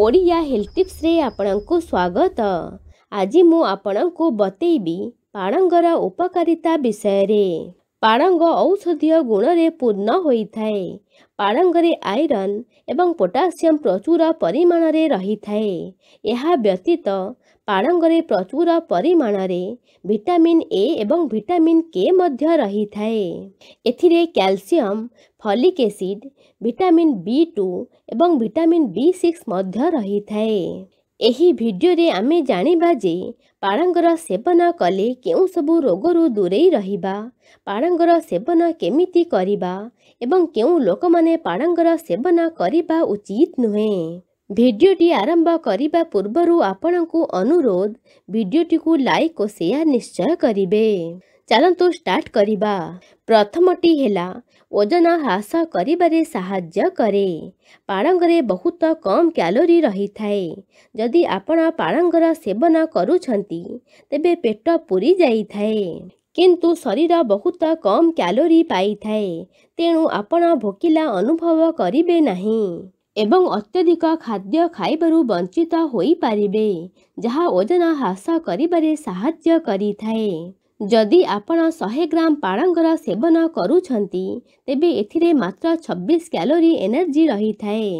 Odia health tips रे आपनकु स्वागत आज मु आपनकु बतेबी पाडंगर उपकारिता विषय रे पाडंग औषधीय गुण रे पूर्ण होई थाए पाडंग रे आयरन एवं पोटासियम प्रचुर परिमाण रे रही थाए यहा व्यतीत पाडङ्गर प्रचुर परिमाण vitamin A vitamin calcium folic एड भिटामिन् वि टु ए भिटामिन् वि सिक्समा भिडियो आमे जाँदा पाडङ र सेवन कले केसबु रोगहरू दुरै रहेवन केमि के पाडङ्गर सेवन करिबा उचित नुहेँ भिडियो आरम्भ पूर्व आपणको अनुरोध भिडियो लयर निश्चय गरे चाहन्छु स्टार्ट प्रथमटी होला ओजन ह्रास गरा पाङ्गले बहुत कम क्यालरी रहिथाए जि आप पावन गर्दै शरीर बहुत कम क्यालोरी पाए तेणु आप भोकिलाभव गरे नै ଏବଂ ଅତ୍ୟଧିକ ଖାଦ୍ୟ ଖାଇବାରୁ ବଞ୍ଚିତ ହୋଇପାରିବେ ଯାହା ଓଜନ ହ୍ରାସ କରିବାରେ ସାହାଯ୍ୟ କରିଥାଏ ଯଦି ଆପଣ ଶହେ ଗ୍ରାମ ପାଳଙ୍ଗର ସେବନ କରୁଛନ୍ତି ତେବେ ଏଥିରେ ମାତ୍ର ଛବିଶ କ୍ୟାଲୋରି ଏନର୍ଜି ରହିଥାଏ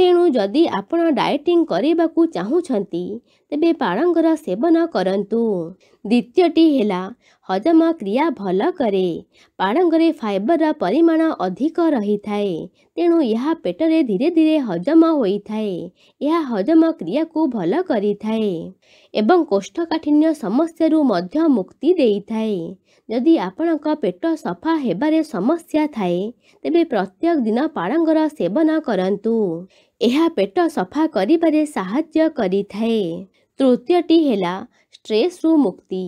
ତେଣୁ ଯଦି ଆପଣ ଡାଏଟିଂ କରିବାକୁ ଚାହୁଁଛନ୍ତି ତେବେ ପାଳଙ୍ଗର ସେବନ କରନ୍ତୁ ଦ୍ୱିତୀୟଟି ହେଲା ହଜମ କ୍ରିୟା ଭଲ କରେ ପାଳଙ୍ଗରେ ଫାଇବରର ପରିମାଣ ଅଧିକ ରହିଥାଏ ତେଣୁ ଏହା ପେଟରେ ଧୀରେ ଧୀରେ ହଜମ ହୋଇଥାଏ ଏହା ହଜମ କ୍ରିୟାକୁ ଭଲ କରିଥାଏ ଏବଂ କୋଷ୍ଠକାଠିନ୍ୟ ସମସ୍ୟାରୁ ମଧ୍ୟ ମୁକ୍ତି ଦେଇଥାଏ ଯଦି ଆପଣଙ୍କ ପେଟ ସଫା ହେବାରେ ସମସ୍ୟା ଥାଏ ତେବେ ପ୍ରତ୍ୟେକ ଦିନ ପାଳଙ୍ଗର ସେବନ କରନ୍ତୁ ଏହା ପେଟ ସଫା କରିବାରେ ସାହାଯ୍ୟ କରିଥାଏ तृतीयटी है स्ट्रेस रु मुक्ति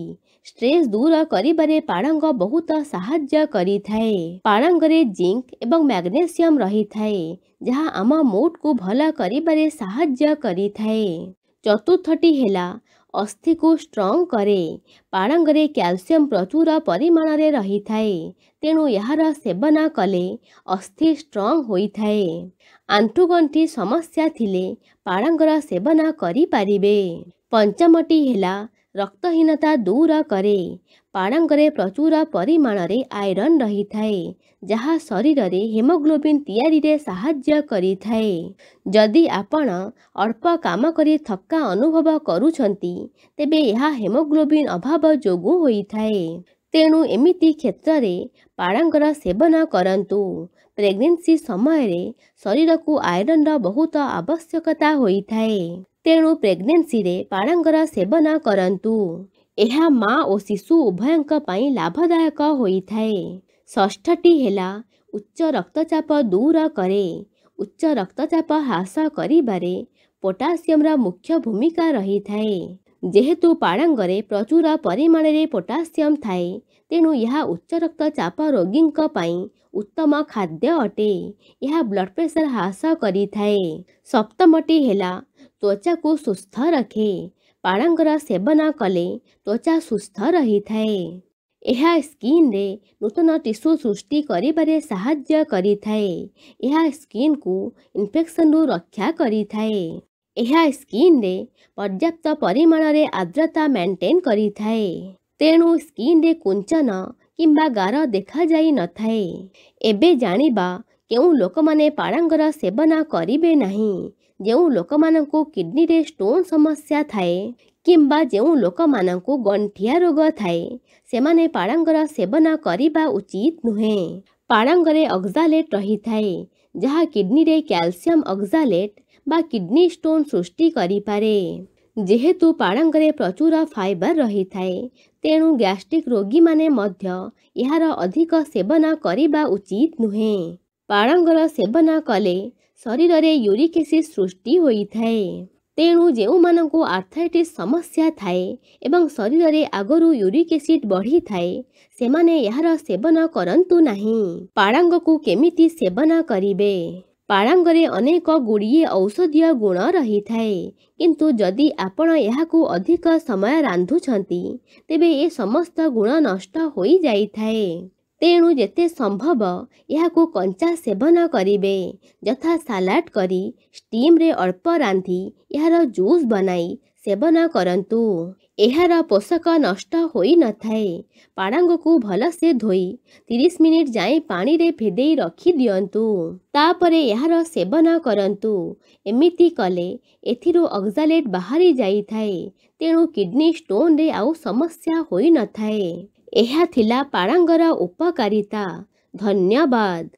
स्ट्रेस दूर करिबारे पाणंग बहुत साय पाणंगे जिंक एवं मैग्नेशियम रही थाए जहाँ आम मुड को भल करे चतुर्थटी है अस्थि को स्ट्रंग करे पाणंगे क्यालसीयम प्रचुर परिमाण में रही थाए तेणु यार सेवन कले अस्थि स्ट्रंग होता आंठूगंठी समस्या थे पाणंगर सेवन करें ପଞ୍ଚମଟି ହେଲା ରକ୍ତହୀନତା ଦୂର କରେ ପାଣଙ୍ଗରେ ପ୍ରଚୁର ପରିମାଣରେ ଆଇରନ୍ ରହିଥାଏ ଯାହା ଶରୀରରେ ହେମୋଗ୍ଲୋବିନ୍ ତିଆରିରେ ସାହାଯ୍ୟ କରିଥାଏ ଯଦି ଆପଣ ଅଳ୍ପ କାମ କରି ଥକା ଅନୁଭବ କରୁଛନ୍ତି ତେବେ ଏହା ହେମୋଗ୍ଲୋବିନ୍ ଅଭାବ ଯୋଗୁଁ ହୋଇଥାଏ ତେଣୁ ଏମିତି କ୍ଷେତ୍ରରେ ପାଣଙ୍ଗର ସେବନ କରନ୍ତୁ ପ୍ରେଗନେନ୍ସି ସମୟରେ ଶରୀରକୁ ଆଇରନ୍ର ବହୁତ ଆବଶ୍ୟକତା ହୋଇଥାଏ तेणु प्रेग्नेसी पाणंगर सेवन करतु यह माँ और शिशु उभयपी लाभदायक होता है ठटी है उच्च रक्तचाप दूर करे उच्च रक्तचाप ह्रास कर पोटासीयम मुख्य भूमिका रही थाए जेहेतु पाणंगे प्रचुर परिमाण में पोटासीयम थाए तेणु यह उच्च रक्तचाप रोगी उत्तम खाद्य अटे यह ब्लड प्रेसर ह्रास करप्तमटी है त्वचा को सुस्थ रखे पाणर सेवन कले त्वचा सुस्थ रही थाए यह स्किन रे नूतन टीस्यू सृष्टि करकिन को इनफेक्शन रु रक्षा करकिन पर्याप्त परिमाण में आर्द्रता मेन्टेन करें तेणु स्किन रे कुंचन किंवा गार देखा जा न थाए जाणी के लोक मैंने पाणर सेवन करेना जो लोक मान किडनी स्टोन समस्या थाए कि जो लोक मान गंठिया रोग थाए से पाड़ सेवन करने उचित नुहे पाड़ अक्जालेट रही थाए जहाँ किडनी क्यालसीयम अक्जालेट बा किडनी स्टोन सृष्टि करे जेहेतु पाड़ प्रचुर फाइबर रही थाए तेणु गैस्ट्रिक रोगी मैंने अधिक सेवन करने उचित नुहे पाड़ सेवन कले शरीर शरीरले यूरिक एसिड सृष्टि हुनेए तेणु जो मर्थटिस समस्या थाए एवं शरीर आगु युरसिड बढिथाए सेवन गरुँ को केमि सेवन गरे पाङ्गले अनेक गुड औषधीय गुण रही थाए कि जि आपण या अधिक समय रान्धुन त समस्त गुण नष्ट तेणु जिते संभव यह कंचा सेवन करे जथा सालाड करी स्टीम्रे अल्प रांधि यार जूस बनाई सेवन करतु यार पोषक नष्ट न थाए पाड़ को भल से धोई तीस मिनिट जाए पाने फेद रखि दिंतु तापर यार सेवन करतु एमती कले एक्जालेट बाहरी जाए तेणु किडनी स्टोन रे समस्या हो न थाए ଏହା ଥିଲା ପାଣଙ୍ଗର ଉପକାରିତା ଧନ୍ୟବାଦ